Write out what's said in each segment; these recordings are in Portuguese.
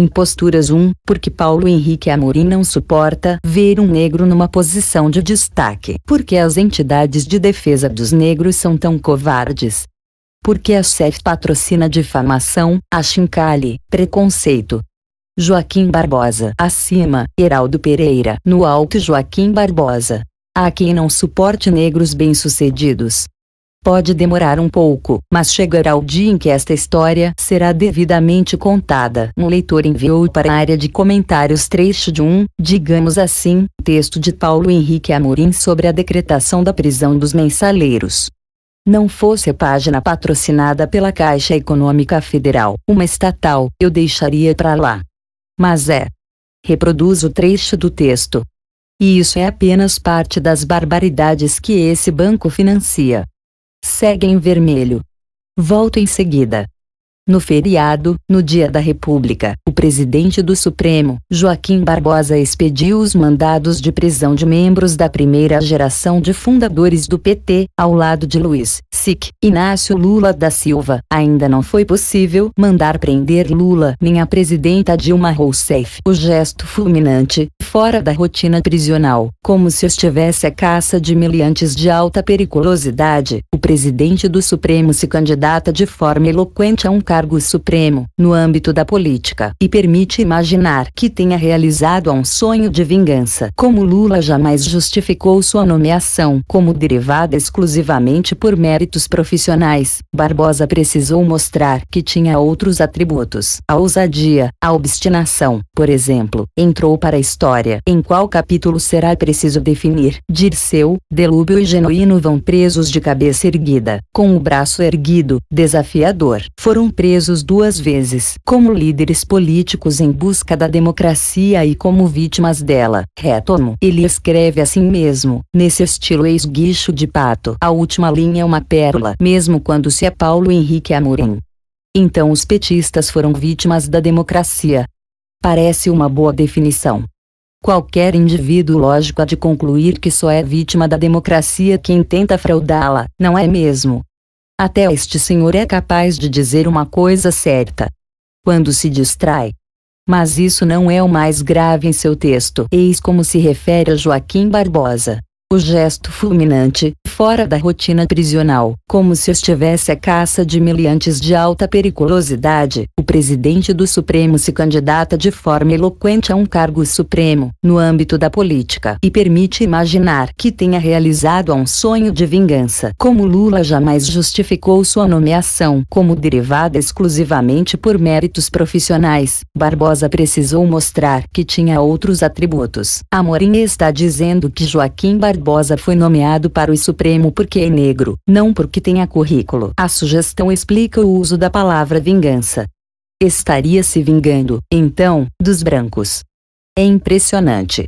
Imposturas 1, porque Paulo Henrique Amorim não suporta ver um negro numa posição de destaque. Porque as entidades de defesa dos negros são tão covardes. Porque a CEF patrocina difamação, achincalhe, preconceito, Joaquim Barbosa. Acima, Heraldo Pereira. No alto Joaquim Barbosa. há quem não suporte negros bem-sucedidos, Pode demorar um pouco, mas chegará o dia em que esta história será devidamente contada. Um leitor enviou para a área de comentários trecho de um, digamos assim, texto de Paulo Henrique Amorim sobre a decretação da prisão dos mensaleiros. Não fosse a página patrocinada pela Caixa Econômica Federal, uma estatal, eu deixaria para lá. Mas é. Reproduz o trecho do texto. E isso é apenas parte das barbaridades que esse banco financia segue em vermelho. Volto em seguida. No feriado, no Dia da República, o presidente do Supremo, Joaquim Barbosa, expediu os mandados de prisão de membros da primeira geração de fundadores do PT, ao lado de Luiz Sic Inácio Lula da Silva. Ainda não foi possível mandar prender Lula nem a presidenta Dilma Rousseff. O gesto fulminante, fora da rotina prisional, como se estivesse a caça de miliantes de alta periculosidade, o presidente do Supremo se candidata de forma eloquente a um cargo supremo, no âmbito da política, e permite imaginar que tenha realizado um sonho de vingança. Como Lula jamais justificou sua nomeação como derivada exclusivamente por méritos profissionais, Barbosa precisou mostrar que tinha outros atributos. A ousadia, a obstinação, por exemplo, entrou para a história. Em qual capítulo será preciso definir? Dirceu, Delúbio e Genuíno vão presos de cabeça erguida, com o braço erguido, desafiador. Foram presos duas vezes, como líderes políticos em busca da democracia e como vítimas dela. Retomo. Ele escreve assim mesmo, nesse estilo ex-guicho de pato. A última linha é uma pérola, mesmo quando se é Paulo Henrique Amorim. Então os petistas foram vítimas da democracia. Parece uma boa definição. Qualquer indivíduo lógico há de concluir que só é vítima da democracia quem tenta fraudá-la, não é mesmo? Até este senhor é capaz de dizer uma coisa certa. Quando se distrai. Mas isso não é o mais grave em seu texto. Eis como se refere a Joaquim Barbosa. O gesto fulminante, fora da rotina prisional, como se estivesse a caça de miliantes de alta periculosidade. O presidente do Supremo se candidata de forma eloquente a um cargo supremo, no âmbito da política, e permite imaginar que tenha realizado um sonho de vingança. Como Lula jamais justificou sua nomeação como derivada exclusivamente por méritos profissionais, Barbosa precisou mostrar que tinha outros atributos. Amorim está dizendo que Joaquim Barbosa foi nomeado para o Supremo Supremo porque é negro, não porque tenha currículo. A sugestão explica o uso da palavra vingança. Estaria se vingando, então, dos brancos. É impressionante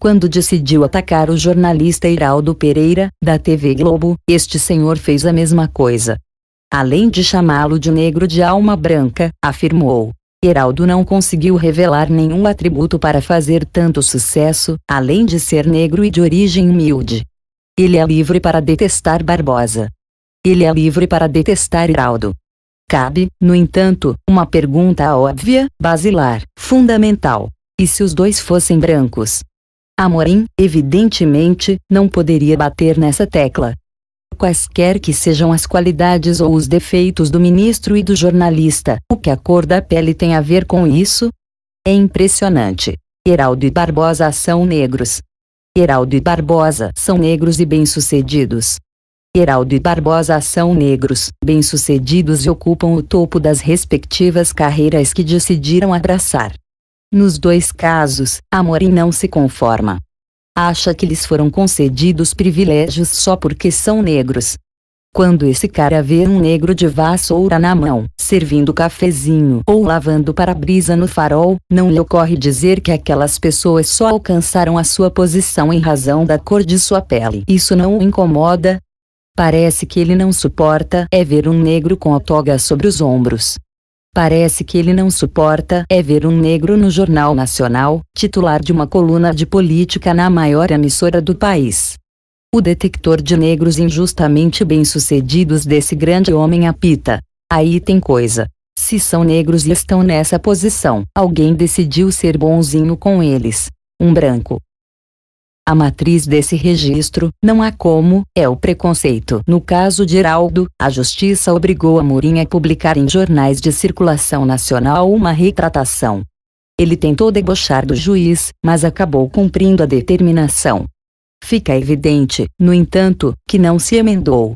quando decidiu atacar o jornalista Heraldo Pereira, da TV Globo, este senhor fez a mesma coisa. Além de chamá-lo de negro de alma branca, afirmou. Heraldo não conseguiu revelar nenhum atributo para fazer tanto sucesso, além de ser negro e de origem humilde. Ele é livre para detestar Barbosa. Ele é livre para detestar Heraldo. Cabe, no entanto, uma pergunta óbvia, basilar, fundamental. E se os dois fossem brancos? Amorim, evidentemente, não poderia bater nessa tecla. Quaisquer que sejam as qualidades ou os defeitos do ministro e do jornalista, o que a cor da pele tem a ver com isso? É impressionante. Heraldo e Barbosa são negros, Heraldo e Barbosa são negros e bem-sucedidos. Heraldo e Barbosa são negros, bem-sucedidos e ocupam o topo das respectivas carreiras que decidiram abraçar. Nos dois casos, Amorim não se conforma. Acha que lhes foram concedidos privilégios só porque são negros, quando esse cara vê um negro de vassoura na mão, servindo cafezinho ou lavando para-brisa no farol, não lhe ocorre dizer que aquelas pessoas só alcançaram a sua posição em razão da cor de sua pele. Isso não o incomoda? Parece que ele não suporta é ver um negro com a toga sobre os ombros. Parece que ele não suporta é ver um negro no Jornal Nacional, titular de uma coluna de política na maior emissora do país. O detector de negros injustamente bem-sucedidos desse grande homem apita. Aí tem coisa. Se são negros e estão nessa posição, alguém decidiu ser bonzinho com eles. Um branco. A matriz desse registro, não há como, é o preconceito. No caso de Heraldo, a justiça obrigou a Morim a publicar em jornais de circulação nacional uma retratação. Ele tentou debochar do juiz, mas acabou cumprindo a determinação. Fica evidente, no entanto, que não se emendou.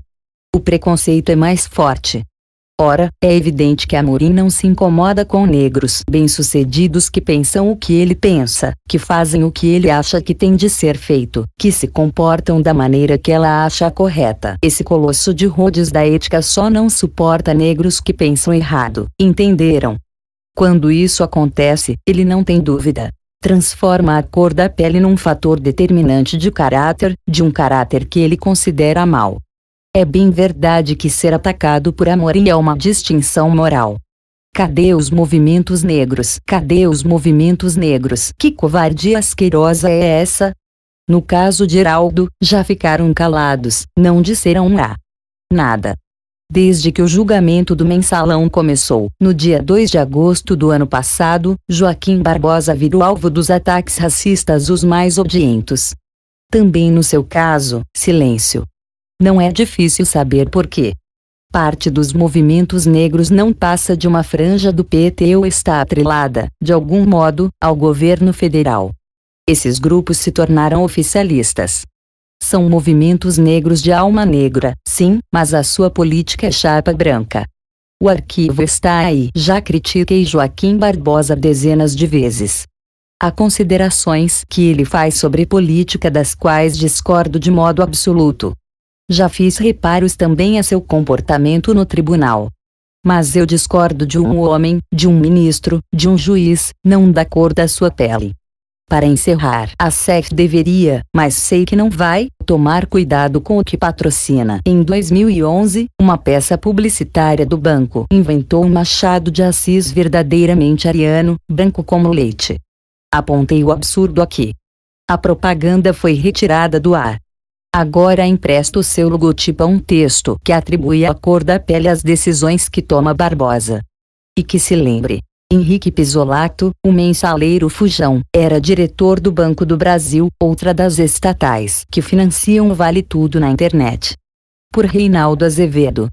O preconceito é mais forte. Ora, é evidente que Amorim não se incomoda com negros bem-sucedidos que pensam o que ele pensa, que fazem o que ele acha que tem de ser feito, que se comportam da maneira que ela acha correta. Esse colosso de Rhodes da ética só não suporta negros que pensam errado, entenderam? Quando isso acontece, ele não tem dúvida, transforma a cor da pele num fator determinante de caráter, de um caráter que ele considera mal. É bem verdade que ser atacado por amor é uma distinção moral. Cadê os movimentos negros? Cadê os movimentos negros? Que covardia asquerosa é essa? No caso de Heraldo, já ficaram calados, não disseram A. Nada. Desde que o julgamento do mensalão começou, no dia 2 de agosto do ano passado, Joaquim Barbosa virou alvo dos ataques racistas os mais odientos. Também no seu caso, silêncio. Não é difícil saber por quê. Parte dos movimentos negros não passa de uma franja do PT ou está atrelada, de algum modo, ao governo federal. Esses grupos se tornaram oficialistas. São movimentos negros de alma negra, sim, mas a sua política é chapa branca. O arquivo está aí. Já critiquei Joaquim Barbosa dezenas de vezes. Há considerações que ele faz sobre política das quais discordo de modo absoluto. Já fiz reparos também a seu comportamento no tribunal. Mas eu discordo de um homem, de um ministro, de um juiz, não da cor da sua pele. Para encerrar, a SEC deveria, mas sei que não vai, tomar cuidado com o que patrocina. Em 2011, uma peça publicitária do banco inventou um machado de assis verdadeiramente ariano, branco como leite. Apontei o absurdo aqui. A propaganda foi retirada do ar. Agora empresta o seu logotipo a um texto que atribui a cor da pele às decisões que toma Barbosa. E que se lembre, Henrique Pisolato, o mensaleiro Fujão, era diretor do Banco do Brasil, outra das estatais que financiam o Vale Tudo na internet. Por Reinaldo Azevedo.